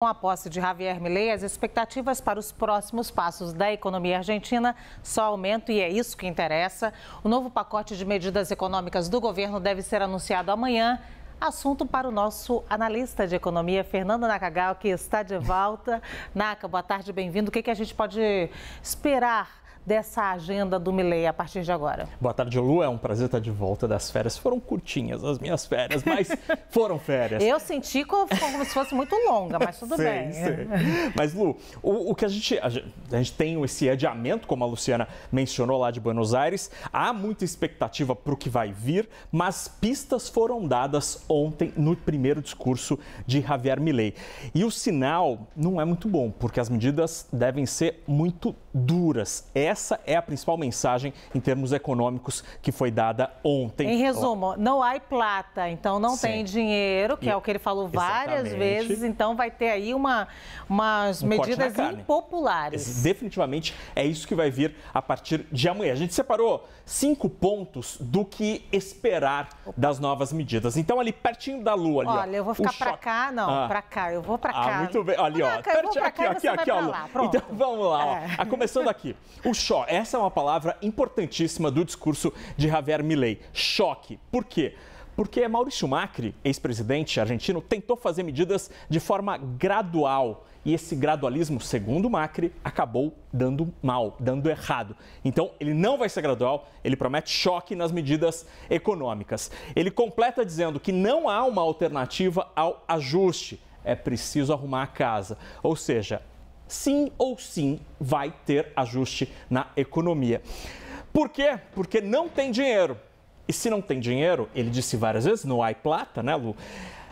Com a posse de Javier Milei, as expectativas para os próximos passos da economia argentina só aumentam e é isso que interessa. O novo pacote de medidas econômicas do governo deve ser anunciado amanhã. Assunto para o nosso analista de economia, Fernando Nakagal, que está de volta. Naka, boa tarde, bem-vindo. O que, que a gente pode esperar dessa agenda do Milei a partir de agora. Boa tarde, Lu. É um prazer estar de volta das férias. Foram curtinhas as minhas férias, mas foram férias. Eu senti como, se fosse muito longa, mas tudo sim, bem. Sim. Mas, Lu, o, o que a gente, a gente, a gente tem esse adiamento, como a Luciana mencionou lá de Buenos Aires, há muita expectativa para o que vai vir, mas pistas foram dadas ontem no primeiro discurso de Javier Milei. E o sinal não é muito bom, porque as medidas devem ser muito duras. Essa é essa é a principal mensagem em termos econômicos que foi dada ontem. Em resumo, não há plata, então não Sim. tem dinheiro, que e... é o que ele falou várias Exatamente. vezes, então vai ter aí uma, umas um medidas impopulares. Definitivamente é isso que vai vir a partir de amanhã. A gente separou cinco pontos do que esperar das novas medidas. Então ali pertinho da lua ali, Olha, ó, eu vou ficar para cá, não, ah. para cá, eu vou para ah, cá. Ah, muito bem. Ali, ó, pertinho, aqui, aqui, aqui, ó. Então vamos lá, ó. É. Ah, começando aqui. O choque. Essa é uma palavra importantíssima do discurso de Javier Milei. Choque. Por quê? Porque Maurício Macri, ex-presidente argentino, tentou fazer medidas de forma gradual. E esse gradualismo, segundo Macri, acabou dando mal, dando errado. Então, ele não vai ser gradual, ele promete choque nas medidas econômicas. Ele completa dizendo que não há uma alternativa ao ajuste é preciso arrumar a casa. Ou seja, sim ou sim vai ter ajuste na economia. Por quê? Porque não tem dinheiro. E se não tem dinheiro, ele disse várias vezes, não há plata, né, Lu?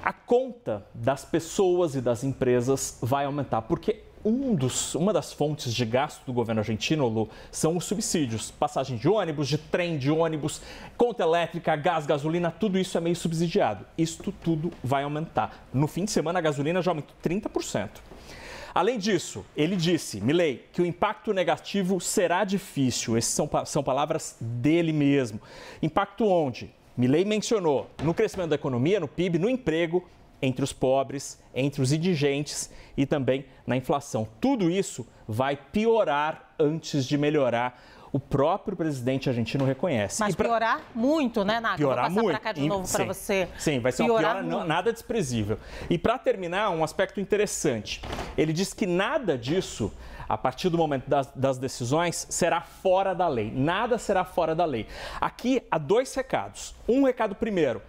A conta das pessoas e das empresas vai aumentar, porque um dos, uma das fontes de gasto do governo argentino, Lu, são os subsídios. Passagem de ônibus, de trem de ônibus, conta elétrica, gás, gasolina, tudo isso é meio subsidiado. Isto tudo vai aumentar. No fim de semana, a gasolina já aumentou 30%. Além disso, ele disse, Milley, que o impacto negativo será difícil. Essas são, são palavras dele mesmo. Impacto onde? Milley mencionou no crescimento da economia, no PIB, no emprego, entre os pobres, entre os indigentes e também na inflação. Tudo isso vai piorar antes de melhorar. O próprio presidente argentino reconhece. Mas pra... piorar muito, né, Nath? Piorar Vou muito. cá de novo para você. Sim, vai ser piorar uma piora nada desprezível. E para terminar, um aspecto interessante. Ele diz que nada disso, a partir do momento das, das decisões, será fora da lei. Nada será fora da lei. Aqui há dois recados. Um recado primeiro,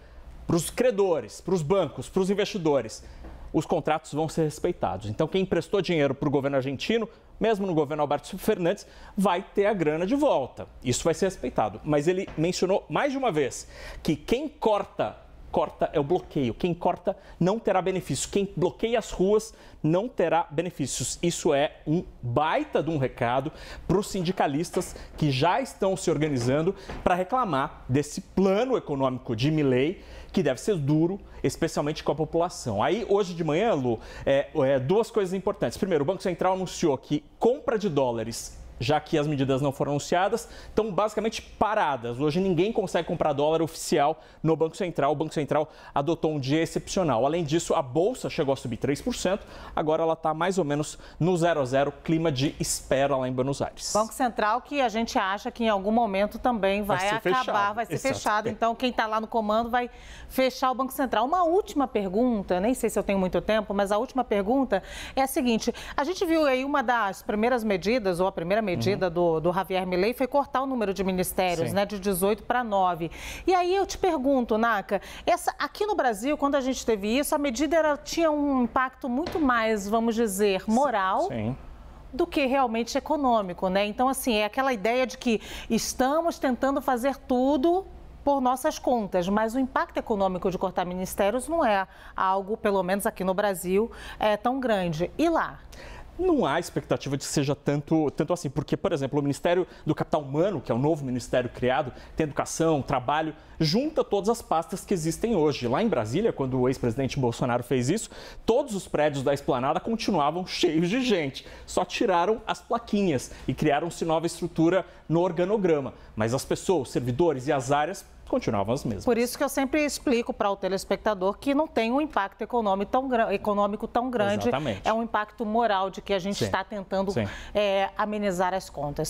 para os credores, para os bancos, para os investidores os contratos vão ser respeitados. Então, quem emprestou dinheiro para o governo argentino, mesmo no governo Alberto Fernandes, vai ter a grana de volta. Isso vai ser respeitado. Mas ele mencionou mais de uma vez que quem corta corta é o bloqueio. Quem corta não terá benefício. Quem bloqueia as ruas não terá benefícios. Isso é um baita de um recado para os sindicalistas que já estão se organizando para reclamar desse plano econômico de Milley, que deve ser duro, especialmente com a população. Aí, hoje de manhã, Lu, é, é, duas coisas importantes. Primeiro, o Banco Central anunciou que compra de dólares já que as medidas não foram anunciadas, estão basicamente paradas. Hoje ninguém consegue comprar dólar oficial no Banco Central. O Banco Central adotou um dia excepcional. Além disso, a bolsa chegou a subir 3%, agora ela está mais ou menos no zero a zero, clima de espera lá em Buenos Aires. Banco Central que a gente acha que em algum momento também vai, vai acabar, fechado. vai ser Exato. fechado. Então quem está lá no comando vai fechar o Banco Central. Uma última pergunta, nem sei se eu tenho muito tempo, mas a última pergunta é a seguinte: a gente viu aí uma das primeiras medidas ou a primeira medida uhum. do, do Javier Milei foi cortar o número de ministérios, né, de 18 para 9. E aí eu te pergunto, Naka, essa, aqui no Brasil, quando a gente teve isso, a medida era, tinha um impacto muito mais, vamos dizer, moral. Sim do que realmente econômico, né? Então, assim, é aquela ideia de que estamos tentando fazer tudo por nossas contas, mas o impacto econômico de cortar ministérios não é algo, pelo menos aqui no Brasil, é tão grande. E lá? não há expectativa de que seja tanto, tanto assim, porque, por exemplo, o Ministério do Capital Humano, que é o novo ministério criado, tem educação, trabalho, junta todas as pastas que existem hoje. Lá em Brasília, quando o ex-presidente Bolsonaro fez isso, todos os prédios da esplanada continuavam cheios de gente. Só tiraram as plaquinhas e criaram-se nova estrutura no organograma. Mas as pessoas, os servidores e as áreas continuavam as mesmas. Por isso que eu sempre explico para o telespectador que não tem um impacto econômico tão, econômico tão grande. Exatamente. É um impacto moral de que a gente Sim. está tentando é, amenizar as contas.